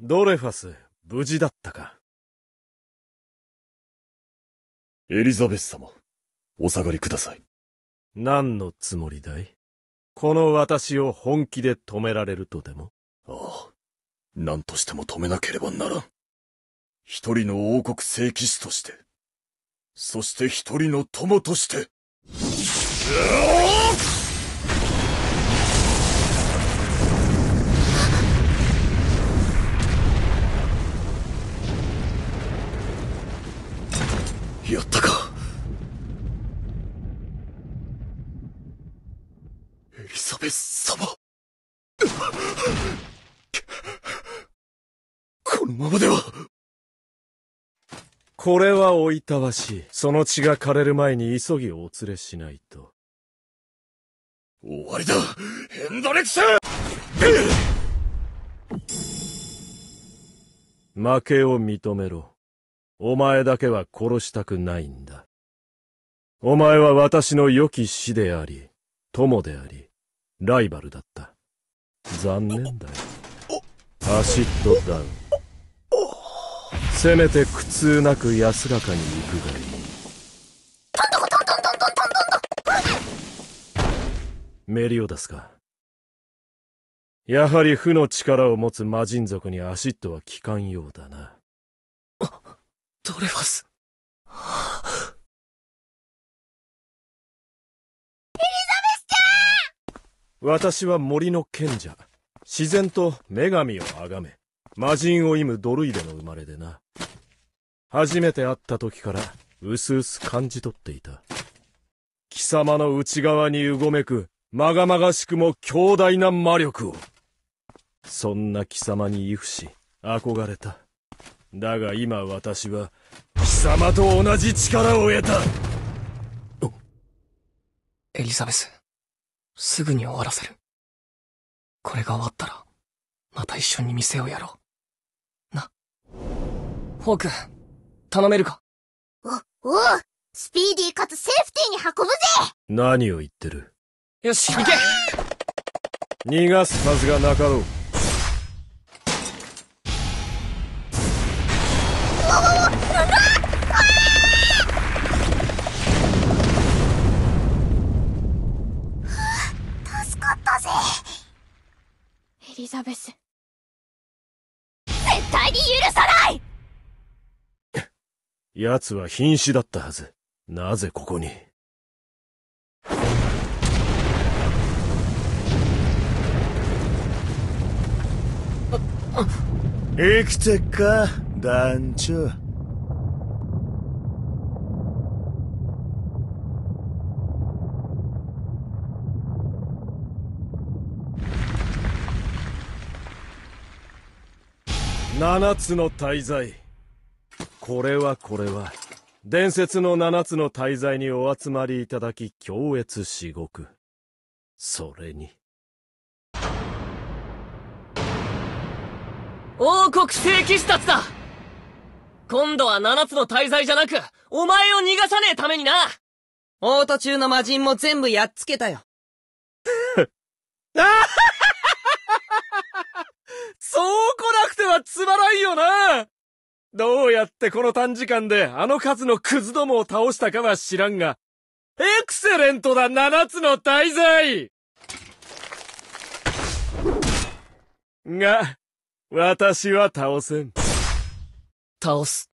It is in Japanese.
ドレファス、無事だったか。エリザベス様、お下がりください。何のつもりだいこの私を本気で止められるとでもああ、何としても止めなければならん。一人の王国聖騎士として、そして一人の友として、うおリザベス様このままではこれはおいたわしい。その血が枯れる前に急ぎお連れしないと。終わりだヘンドレクス負けを認めろ。お前だけは殺したくないんだ。お前は私の良き師であり、友であり、ライバルだった。残念だよ。アシッドダウン。せめて苦痛なく安らかに行くがいい。メリオダスか。やはり負の力を持つ魔人族にアシッドは効かんようだな。ドレファス。私は森の賢者。自然と女神を崇め、魔人を忌むドルイデの生まれでな。初めて会った時から、うすうす感じ取っていた。貴様の内側にうごめく、まがまがしくも強大な魔力を。そんな貴様に畏怖し、憧れた。だが今私は、貴様と同じ力を得たエリザベス。すぐに終わらせる。これが終わったら、また一緒に店をやろう。な。ホーク、頼めるかお、おうスピーディーかつセーフティーに運ぶぜ何を言ってるよし、行け逃がすはずがなかろう。リザベス絶対に許さない奴は瀕死だったはずなぜここに生きてっか団長七つの大罪これはこれは伝説の七つの大罪にお集まりいただき強越至極それに王国聖騎士達だ今度は七つの大罪じゃなく、お前を逃がさねえためにな王途中の魔人も全部やっつけたよ。そうてはつまらんよなどうやってこの短時間であの数のクズどもを倒したかは知らんが、エクセレントだ七つの大罪が、私は倒せん。倒す。